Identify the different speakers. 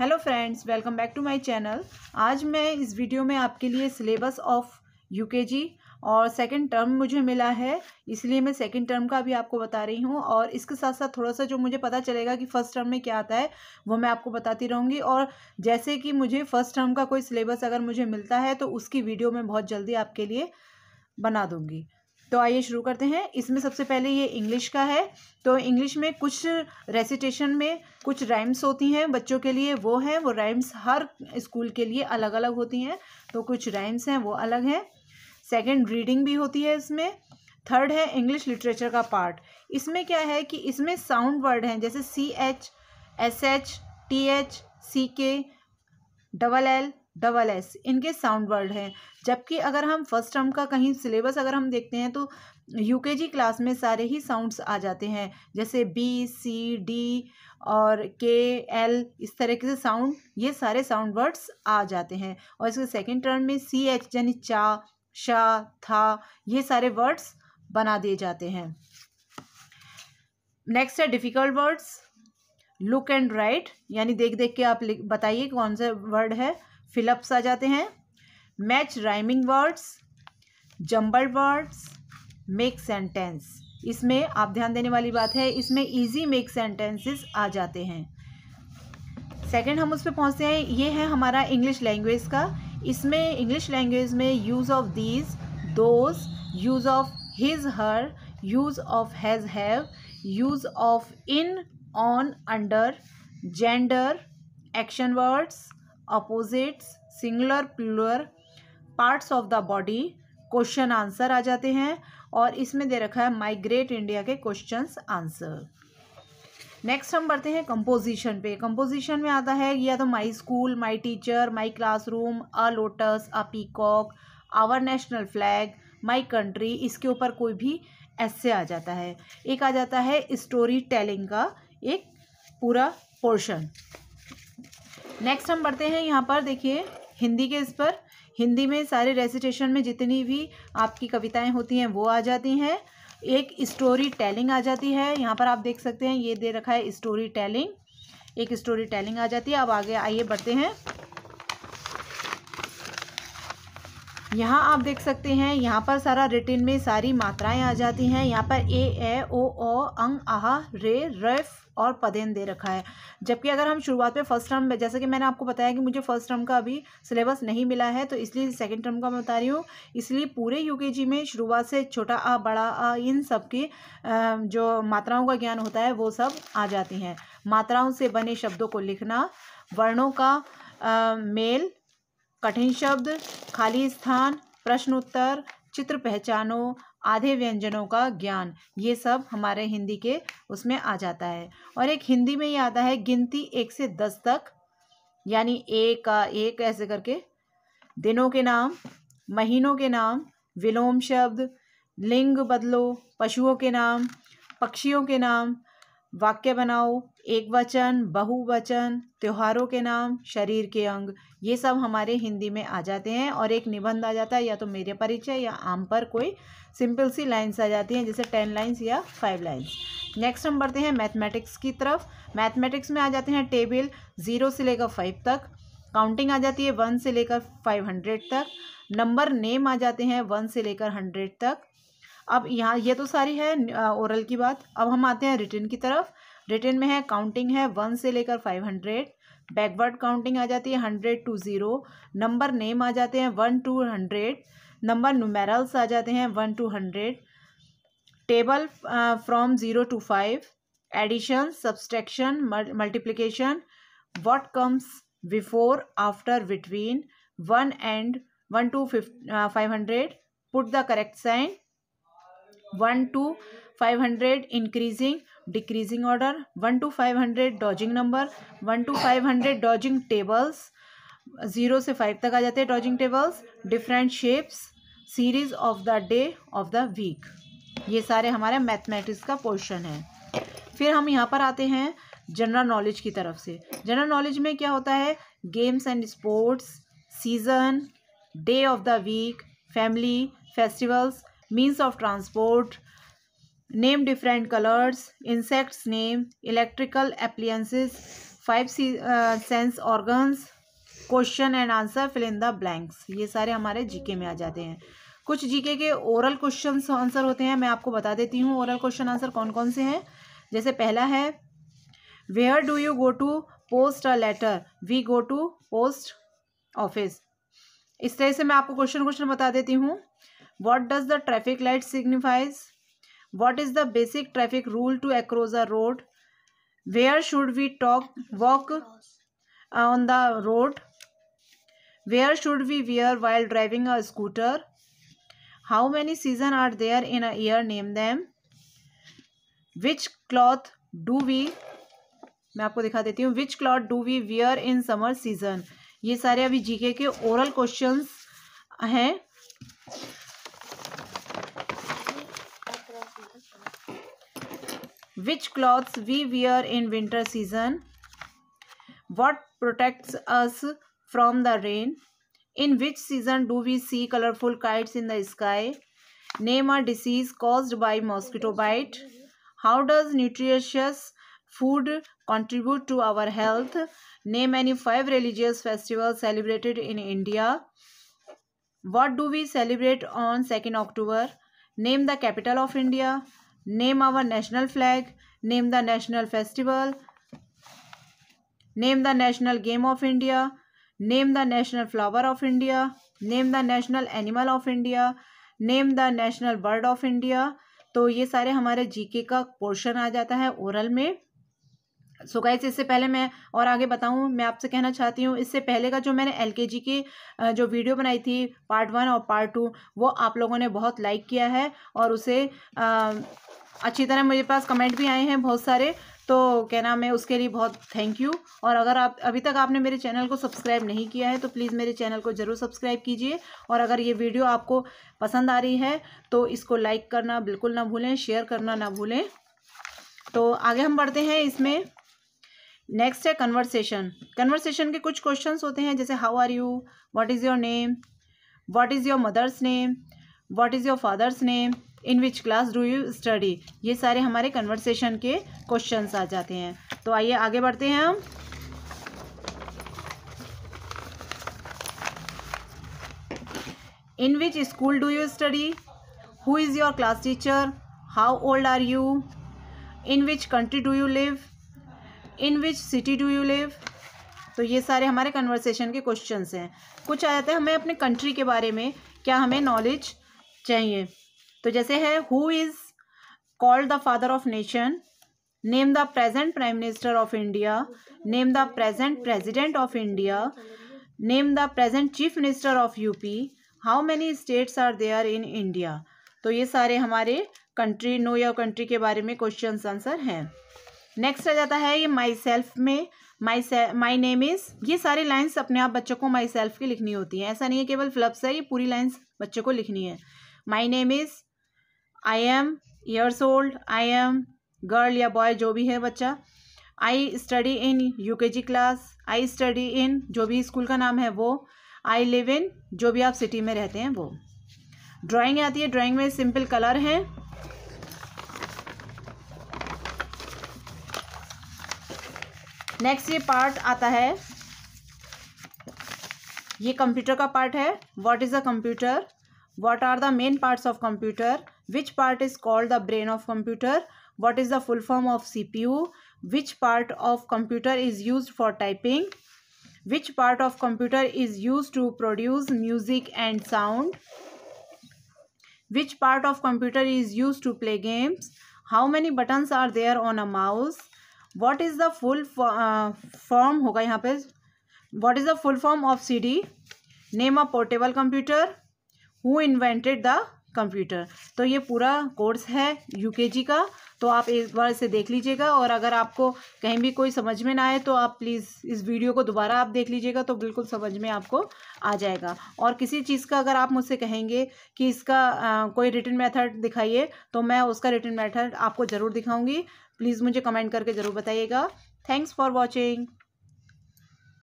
Speaker 1: Hello friends welcome back to my channel आज मैं इस वीडियो में आपके लिए सिलेबस ऑफ यूकेजी और सेकंड टर्म मुझे मिला है इसलिए मैं सेकंड टर्म का भी आपको बता रही हूँ और इसके साथ साथ थोड़ा सा जो मुझे पता चलेगा कि फ़र्स्ट टर्म में क्या आता है वो मैं आपको बताती रहूँगी और जैसे कि मुझे फ़र्स्ट टर्म का कोई सिलेबस अगर मुझे मिलता है तो उसकी वीडियो मैं बहुत जल्दी आपके लिए बना दूँगी तो आइए शुरू करते हैं इसमें सबसे पहले ये इंग्लिश का है तो इंग्लिश में कुछ रेसिटेशन में कुछ राइम्स होती हैं बच्चों के लिए वो हैं वो राइम्स हर स्कूल के लिए अलग अलग होती हैं तो कुछ राइम्स हैं वो अलग हैं सेकेंड रीडिंग भी होती है इसमें थर्ड है इंग्लिश लिटरेचर का पार्ट इसमें क्या है कि इसमें साउंड वर्ड हैं जैसे C H S H T H C K double L double S इनके साउंड वर्ड हैं जबकि अगर हम फर्स्ट टर्म का कहीं सिलेबस अगर हम देखते हैं तो यूकेजी क्लास में सारे ही साउंड्स आ जाते हैं जैसे बी सी डी और के एल इस तरीके से साउंड ये सारे साउंड वर्ड्स आ जाते हैं और इसके सेकेंड टर्म में सी एच यानी चा शा था ये सारे वर्ड्स बना दिए जाते हैं नेक्स्ट है difficult words look and write यानी देख देख के आप बताइए कौन सा वर्ड है फिलअप्स आ जाते हैं match rhyming words jumble words make sentence इसमें आप ध्यान देने वाली बात है इसमें इजी मेक सेंटेंसेस आ जाते हैं सेकंड हम उस पर पहुँचते हैं ये है हमारा इंग्लिश लैंग्वेज का इसमें इंग्लिश लैंग्वेज में use of these those use of his her use of has have use of in on under gender action words opposites singular plural parts of the body question answer आ जाते हैं और इसमें दे रखा है my great India के question answer next हम बढ़ते हैं कंपोजिशन पे कंपोजिशन में आता है या तो my school my teacher my classroom a lotus a peacock our national flag my country इसके ऊपर कोई भी ऐसे आ जाता है एक आ जाता है स्टोरी टेलिंग का एक पूरा पोर्शन नेक्स्ट हम बढ़ते हैं यहाँ पर देखिए हिंदी के इस पर हिंदी में सारे रेसिटेशन में जितनी भी आपकी कविताएं होती हैं वो आ जाती हैं एक स्टोरी टेलिंग आ जाती है यहाँ पर आप देख सकते हैं ये दे रखा है स्टोरी टेलिंग एक स्टोरी टेलिंग आ जाती है अब आगे आइए बढ़ते हैं यहाँ आप देख सकते हैं यहाँ पर सारा रिटिन में सारी मात्राएं आ जाती हैं यहाँ पर ए ए ओ ओ अंग आह रे रफ और पदेन दे रखा है जबकि अगर हम शुरुआत में फर्स्ट टर्म में जैसे कि मैंने आपको बताया कि मुझे फर्स्ट टर्म का अभी सिलेबस नहीं मिला है तो इसलिए सेकंड टर्म का मैं बता रही हूँ इसलिए पूरे यूकेजी में शुरुआत से छोटा आ बड़ा आ इन सब की जो मात्राओं का ज्ञान होता है वो सब आ जाती हैं मात्राओं से बने शब्दों को लिखना वर्णों का मेल मेल कठिन शब्द खाली स्थान प्रश्न उत्तर चित्र पहचानो आधे व्यंजनों का ज्ञान ये सब हमारे हिंदी के उसमें आ जाता है और एक हिंदी में ये आता है गिनती एक से दस तक यानी एक का एक ऐसे करके दिनों के नाम महीनों के नाम विलोम शब्द लिंग बदलो पशुओं के नाम पक्षियों के नाम वाक्य बनाओ एक वचन बहुवचन त्योहारों के नाम शरीर के अंग ये सब हमारे हिंदी में आ जाते हैं और एक निबंध आ जाता है या तो मेरे परिचय या आम पर कोई सिंपल सी लाइन्स आ जाती हैं जैसे टेन लाइन्स या फाइव लाइन्स नेक्स्ट हम बढ़ते हैं मैथमेटिक्स की तरफ मैथमेटिक्स में आ जाते हैं टेबल ज़ीरो से लेकर फाइव तक काउंटिंग आ जाती है वन से लेकर फाइव हंड्रेड तक नंबर नेम आ जाते हैं वन से लेकर हंड्रेड तक अब यहाँ ये तो सारी है ओरल की बात अब हम आते हैं रिटर्न की तरफ रिटर्न में है काउंटिंग है वन से लेकर फाइव हंड्रेड बैकवर्ड काउंटिंग आ जाती है hundred to zero number name आ जाते हैं one to hundred number numerals आ जाते हैं one to hundred table from zero to five addition subtraction multiplication what comes before after between one and one to five hundred put the correct sign one to five hundred increasing decreasing order one to five hundred dodging number one to five hundred dodging tables zero से five तक आ जाते हैं dodging tables different shapes series of the day of the week ये सारे हमारे mathematics का portion है फिर हम यहाँ पर आते हैं जनरल नॉलेज की तरफ से जनरल नॉलेज में क्या होता है games and sports season day of the week family festivals means of transport name different colors insects name electrical appliances five uh, sense organs question and answer fill in the blanks ये सारे हमारे GK में आ जाते हैं कुछ GK के oral question answer होते हैं मैं आपको बता देती हूँ ओरल क्वेश्चन आंसर कौन कौन से हैं जैसे पहला है where do you go to post a letter we go to post office इस तरह से मैं आपको क्वेश्चन क्वेश्चन बता देती हूँ what does the traffic light signifies what is the basic traffic rule to across a road where should we talk walk on the road where should we wear while driving a scooter how many season are there in a year name them which cloth do we मैं आपको दिखा देती हूँ which cloth do we wear in summer season ये सारे अभी GK के oral questions हैं Which clothes we wear in winter season? What protects us from the rain? In which season do we see colorful kites in the sky? Name a disease caused by mosquito bite. How does nutritious food contribute to our health? Name any five religious festivals celebrated in India. What do we celebrate on 2nd October? Name the capital of India. name our national flag name the national festival name the national game of india name the national flower of india name the national animal of india name the national bird of india तो ये सारे हमारे GK का portion आ जाता है oral में so guys इससे पहले मैं और आगे बताऊं मैं आपसे कहना चाहती हूँ इससे पहले का जो मैंने एल के जी की जो वीडियो बनाई थी पार्ट वन और पार्ट टू वो आप लोगों ने बहुत लाइक किया है और उसे आ, अच्छी तरह मेरे पास कमेंट भी आए हैं बहुत सारे तो क्या नाम है उसके लिए बहुत थैंक यू और अगर आप अभी तक आपने मेरे चैनल को सब्सक्राइब नहीं किया है तो प्लीज़ मेरे चैनल को ज़रूर सब्सक्राइब कीजिए और अगर ये वीडियो आपको पसंद आ रही है तो इसको लाइक करना बिल्कुल ना भूलें शेयर करना ना भूलें तो आगे हम बढ़ते हैं इसमें नेक्स्ट है कन्वर्सेशन कन्वर्सेशन के कुछ क्वेश्चन होते हैं जैसे how are you what is your name what is your mother's name what is your father's name in which class do you study ये सारे हमारे कन्वर्सेशन के क्वेश्चन आ जाते हैं तो आइए आगे बढ़ते हैं हम in which school do you study who is your class teacher how old are you in which country do you live in which city do you live तो ये सारे हमारे कन्वर्सेशन के क्वेश्चन हैं कुछ आ था हमें अपने कंट्री के बारे में क्या हमें नॉलेज चाहिए तो जैसे है who is called the father of nation name the present prime minister of India name the present president of India name the present chief minister of UP how many states are there in India तो ये सारे हमारे country know your country के बारे में question answer हैं next आ जाता है ये माई सेल्फ में माई माई नेम इज़ ये सारी लाइन्स अपने आप बच्चों को माई सेल्फ की लिखनी होती है ऐसा नहीं है केवल फ्लब्स है ये पूरी लाइन्स बच्चों को लिखनी है my name is I am years old I am girl या बॉय जो भी है बच्चा आई स्टडी इन यू के जी क्लास आई स्टडी इन जो भी स्कूल का नाम है वो आई लिव इन जो भी आप सिटी में रहते हैं वो ड्राइंग आती है ड्राइंग में सिंपल कलर हैं नेक्स्ट ये पार्ट आता है ये कंप्यूटर का पार्ट है what is a computer what are the main parts of computer which part is called the brain of computer what is the full form of CPU which part of computer is use for typing which part of computer is use to produce music and sound which part of computer is use to play games how many buttons are there on a mouse what is the full form होगा यहाँ पे what is the full form of C D name a portable computer who invented the computer तो ये पूरा course है UKG का तो आप एक बार से देख लीजिएगा और अगर आपको कहीं भी कोई समझ में ना आए तो आप प्लीज़ इस वीडियो को दोबारा आप देख लीजिएगा तो बिल्कुल समझ में आपको आ जाएगा और किसी चीज़ का अगर आप मुझसे कहेंगे कि इसका आ, कोई रिटर्न मेथड दिखाइए तो मैं उसका रिटर्न मेथड आपको ज़रूर दिखाऊंगी प्लीज़ मुझे कमेंट करके ज़रूर बताइएगा थैंक्स फॉर वॉचिंग